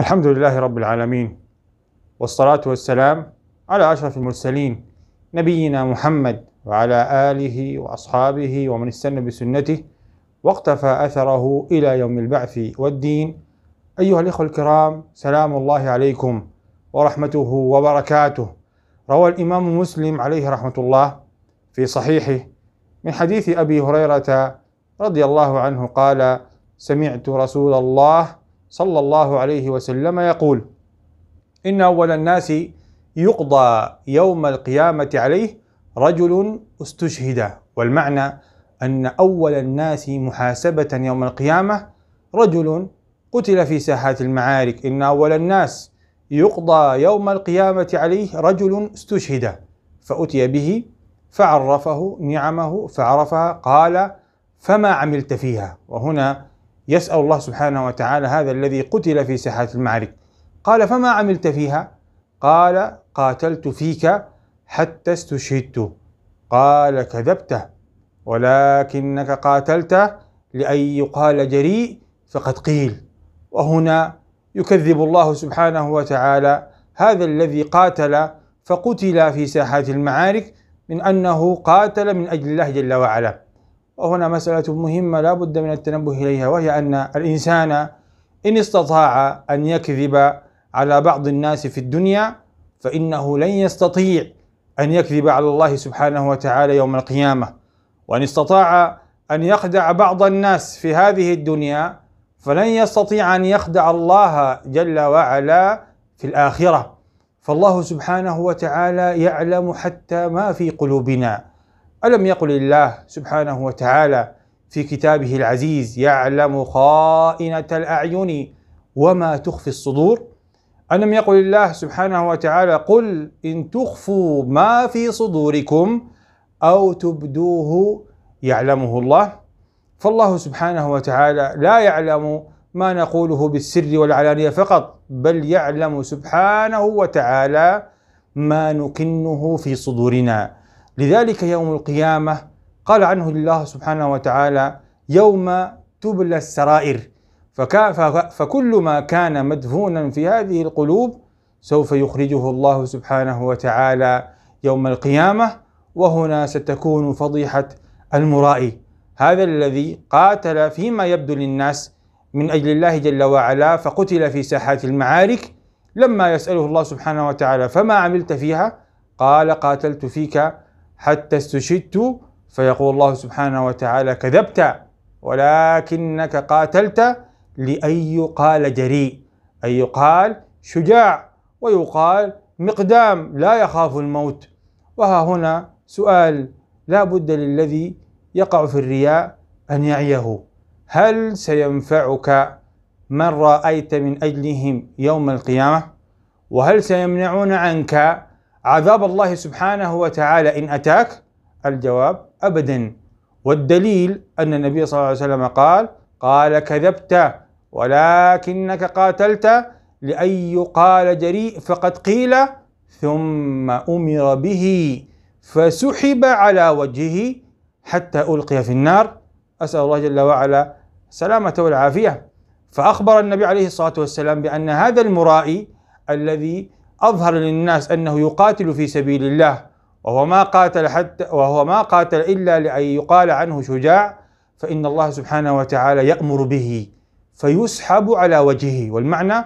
الحمد لله رب العالمين والصلاة والسلام على أشرف المرسلين نبينا محمد وعلى آله وأصحابه ومن استنى بسنته واقتفى أثره إلى يوم البعث والدين أيها الإخوة الكرام سلام الله عليكم ورحمته وبركاته روى الإمام مسلم عليه رحمة الله في صحيحه من حديث أبي هريرة رضي الله عنه قال سمعت رسول الله صلى الله عليه وسلم يقول إن أول الناس يقضى يوم القيامة عليه رجل استشهد والمعنى أن أول الناس محاسبة يوم القيامة رجل قتل في ساحات المعارك إن أول الناس يقضى يوم القيامة عليه رجل استشهد فأتي به فعرفه نعمه فعرفها قال فما عملت فيها وهنا يسأل الله سبحانه وتعالى هذا الذي قتل في ساحة المعركة قال فما عملت فيها قال قاتلت فيك حتى استشهدت قال كذبت ولكنك قاتلت لأن يقال جريء فقد قيل وهنا يكذب الله سبحانه وتعالى هذا الذي قاتل فقتل في ساحات المعارك من أنه قاتل من أجل الله جل وعلا وهنا مسألة مهمة لا بد من التنبه إليها وهي أن الإنسان إن استطاع أن يكذب على بعض الناس في الدنيا فإنه لن يستطيع أن يكذب على الله سبحانه وتعالى يوم القيامة وإن استطاع أن يخدع بعض الناس في هذه الدنيا فلن يستطيع أن يخدع الله جل وعلا في الآخرة فالله سبحانه وتعالى يعلم حتى ما في قلوبنا ألم يقل الله سبحانه وتعالى في كتابه العزيز يعلم خائنة الأعين وما تخفي الصدور ألم يقل الله سبحانه وتعالى قل إن تخفوا ما في صدوركم أو تبدوه يعلمه الله فالله سبحانه وتعالى لا يعلم ما نقوله بالسر والعلانية فقط بل يعلم سبحانه وتعالى ما نكنه في صدورنا لذلك يوم القيامة قال عنه الله سبحانه وتعالى يوم تبلى السرائر فكل ما كان مدفونا في هذه القلوب سوف يخرجه الله سبحانه وتعالى يوم القيامة وهنا ستكون فضيحة المرائي هذا الذي قاتل فيما يبدو للناس من أجل الله جل وعلا فقتل في ساحات المعارك لما يسأله الله سبحانه وتعالى فما عملت فيها قال قاتلت فيك حتى استشهدت فيقول الله سبحانه وتعالى كذبت ولكنك قاتلت لأن يقال جريء أي يقال شجاع ويقال مقدام لا يخاف الموت وها هنا سؤال لا بد للذي يقع في الرياء أن يعيه هل سينفعك من رأيت من أجلهم يوم القيامة وهل سيمنعون عنك عذاب الله سبحانه وتعالى إن أتاك الجواب أبدا والدليل أن النبي صلى الله عليه وسلم قال قال كذبت ولكنك قاتلت لأن يقال جريء فقد قيل ثم أمر به فسحب على وجهه حتى ألقي في النار أسأل الله جل وعلا السلامة والعافية فأخبر النبي عليه الصلاة والسلام بأن هذا المرائي الذي أظهر للناس أنه يقاتل في سبيل الله وهو ما قاتل حتى وهو ما قاتل إلا لأن يقال عنه شجاع فإن الله سبحانه وتعالى يأمر به فيسحب على وجهه والمعنى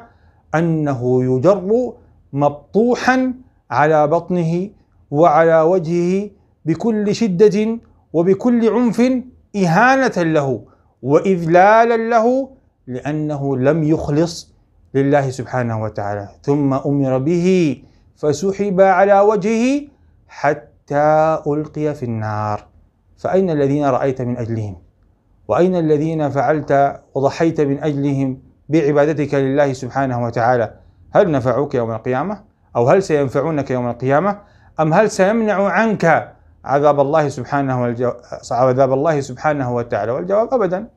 أنه يجر مبطوحا على بطنه وعلى وجهه بكل شدة وبكل عنف إهانة له وإذلالا له لأنه لم يخلص لله سبحانه وتعالى ثم أمر به فسحب على وجهه حتى ألقي في النار فأين الذين رأيت من أجلهم وأين الذين فعلت وضحيت من أجلهم بعبادتك لله سبحانه وتعالى هل نفعوك يوم القيامة أو هل سينفعونك يوم القيامة أم هل سيمنع عنك عذاب الله سبحانه والجو... عذاب الله سبحانه وتعالى والجواب أبدا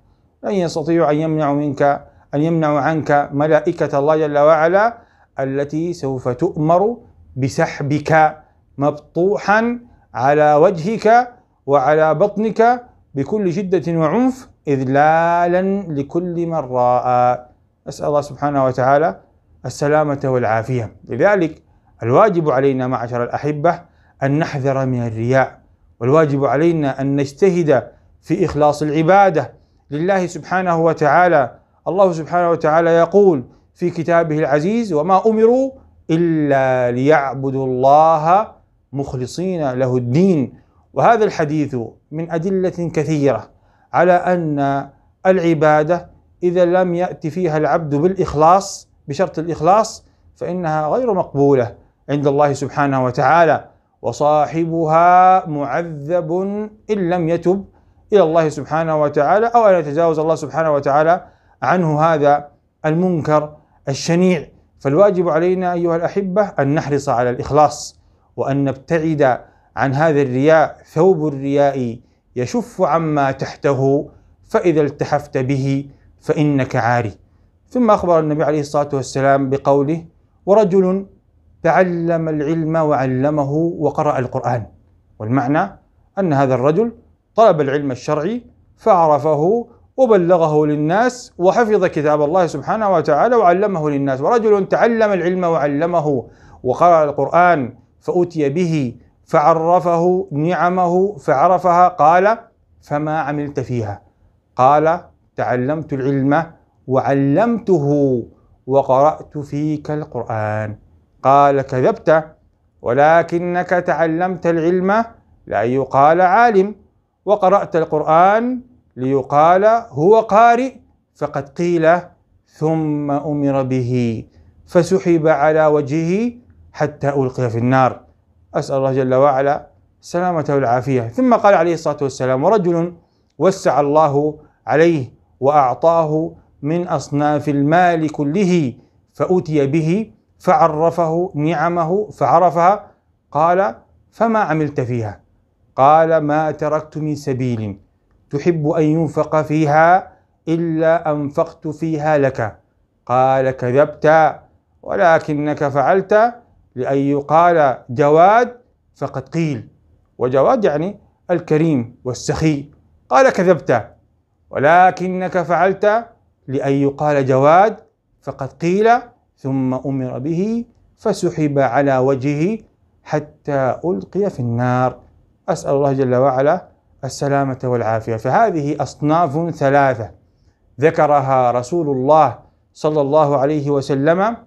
لن يستطيع أن يمنع منك أن يمنع عنك ملائكة الله جل وعلا التي سوف تؤمر بسحبك مبطوحا على وجهك وعلى بطنك بكل شدة وعنف إذلالا لكل من رأى أسأل الله سبحانه وتعالى السلامة والعافية لذلك الواجب علينا معشر الأحبة أن نحذر من الرياء والواجب علينا أن نجتهد في إخلاص العبادة لله سبحانه وتعالى الله سبحانه وتعالى يقول في كتابه العزيز وما امروا الا ليعبدوا الله مخلصين له الدين وهذا الحديث من ادله كثيره على ان العباده اذا لم ياتي فيها العبد بالاخلاص بشرط الاخلاص فانها غير مقبوله عند الله سبحانه وتعالى وصاحبها معذب ان لم يتب الى الله سبحانه وتعالى او ان يتجاوز الله سبحانه وتعالى عنه هذا المنكر الشنيع فالواجب علينا ايها الاحبه ان نحرص على الاخلاص وان نبتعد عن هذا الرياء ثوب الرياء يشف عما تحته فاذا التحفت به فانك عاري ثم اخبر النبي عليه الصلاه والسلام بقوله ورجل تعلم العلم وعلمه وقرأ القرآن والمعنى أن هذا الرجل طلب العلم الشرعي فعرفه وبلغه للناس وحفظ كتاب الله سبحانه وتعالى وعلمه للناس ورجل تعلم العلم وعلمه وقرأ القرآن فأتي به فعرفه نعمه فعرفها قال فما عملت فيها قال تعلمت العلم وعلمته وقرأت فيك القرآن قال كذبت ولكنك تعلمت العلم لا يقال عالم وقرأت القرآن ليقال هو قارئ فقد قيل ثم أمر به فسحب على وجهه حتى ألقي في النار أسأل الله جل وعلا سلامة والعافية ثم قال عليه الصلاة والسلام ورجل وسع الله عليه وأعطاه من أصناف المال كله فأتي به فعرفه نعمه فعرفها قال فما عملت فيها قال ما تركت من سبيل تحب أن ينفق فيها إلا أنفقت فيها لك قال كذبت ولكنك فعلت لأن يقال جواد فقد قيل وجواد يعني الكريم والسخي قال كذبت ولكنك فعلت لأن يقال جواد فقد قيل ثم أمر به فسحب على وجهه حتى ألقي في النار أسأل الله جل وعلا السلامة والعافية فهذه أصناف ثلاثة ذكرها رسول الله صلى الله عليه وسلم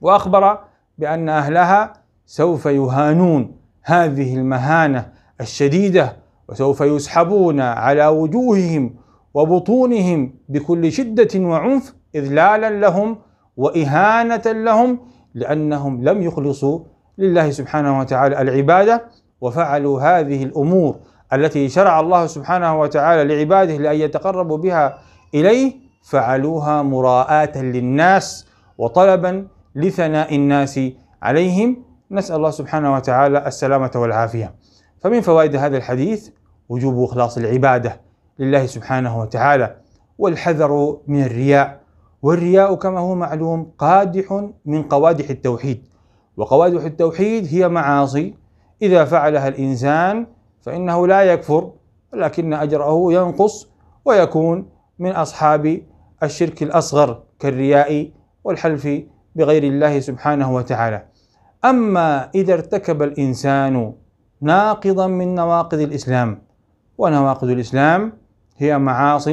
وأخبر بأن أهلها سوف يهانون هذه المهانة الشديدة وسوف يسحبون على وجوههم وبطونهم بكل شدة وعنف إذلالا لهم وإهانة لهم لأنهم لم يخلصوا لله سبحانه وتعالى العبادة وفعلوا هذه الأمور التي شرع الله سبحانه وتعالى لعباده لأن يتقربوا بها إليه فعلوها مراءة للناس وطلبا لثناء الناس عليهم نسأل الله سبحانه وتعالى السلامة والعافية فمن فوائد هذا الحديث وجوب إخلاص العبادة لله سبحانه وتعالى والحذر من الرياء والرياء كما هو معلوم قادح من قوادح التوحيد وقوادح التوحيد هي معاصي إذا فعلها الإنسان فإنه لا يكفر لكن أجره ينقص ويكون من أصحاب الشرك الأصغر كالرياء والحلف بغير الله سبحانه وتعالى أما إذا ارتكب الإنسان ناقضا من نواقض الإسلام ونواقض الإسلام هي معاصٍ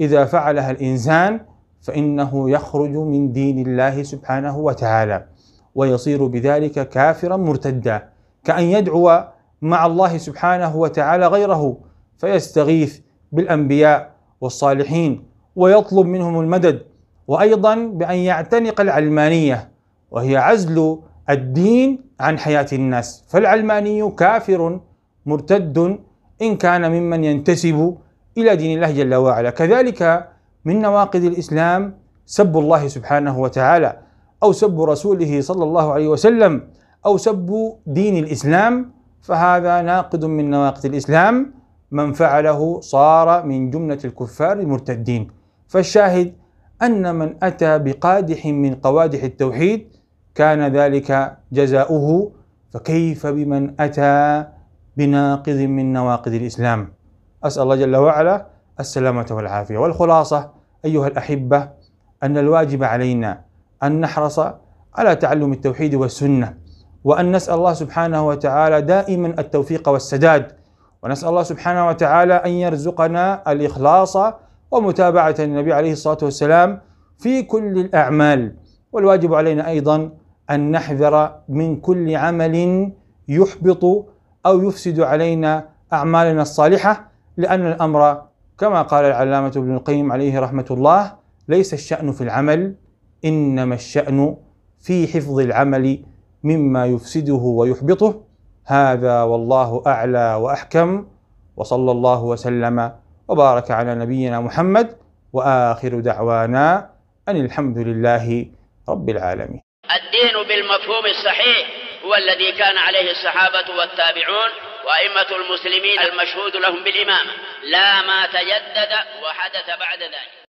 إذا فعلها الإنسان فإنه يخرج من دين الله سبحانه وتعالى ويصير بذلك كافرا مرتدا كأن يدعو مع الله سبحانه وتعالى غيره فيستغيث بالانبياء والصالحين ويطلب منهم المدد وايضا بان يعتنق العلمانيه وهي عزل الدين عن حياه الناس فالعلماني كافر مرتد ان كان ممن ينتسب الى دين الله جل وعلا كذلك من نواقض الاسلام سب الله سبحانه وتعالى او سب رسوله صلى الله عليه وسلم او سب دين الاسلام فهذا ناقد من نواقض الإسلام من فعله صار من جملة الكفار المرتدين فالشاهد أن من أتى بقادح من قوادح التوحيد كان ذلك جزاؤه فكيف بمن أتى بناقض من نواقض الإسلام أسأل الله جل وعلا السلامة والعافية والخلاصة أيها الأحبة أن الواجب علينا أن نحرص على تعلم التوحيد والسنة وأن نسأل الله سبحانه وتعالى دائما التوفيق والسداد ونسأل الله سبحانه وتعالى أن يرزقنا الإخلاص ومتابعة النبي عليه الصلاة والسلام في كل الأعمال والواجب علينا أيضا أن نحذر من كل عمل يحبط أو يفسد علينا أعمالنا الصالحة لأن الأمر كما قال العلامة ابن القيم عليه رحمة الله ليس الشأن في العمل إنما الشأن في حفظ العمل مما يفسده ويحبطه هذا والله اعلى واحكم وصلى الله وسلم وبارك على نبينا محمد واخر دعوانا ان الحمد لله رب العالمين. الدين بالمفهوم الصحيح هو الذي كان عليه الصحابه والتابعون وائمه المسلمين المشهود لهم بالامامه لا ما تجدد وحدث بعد ذلك.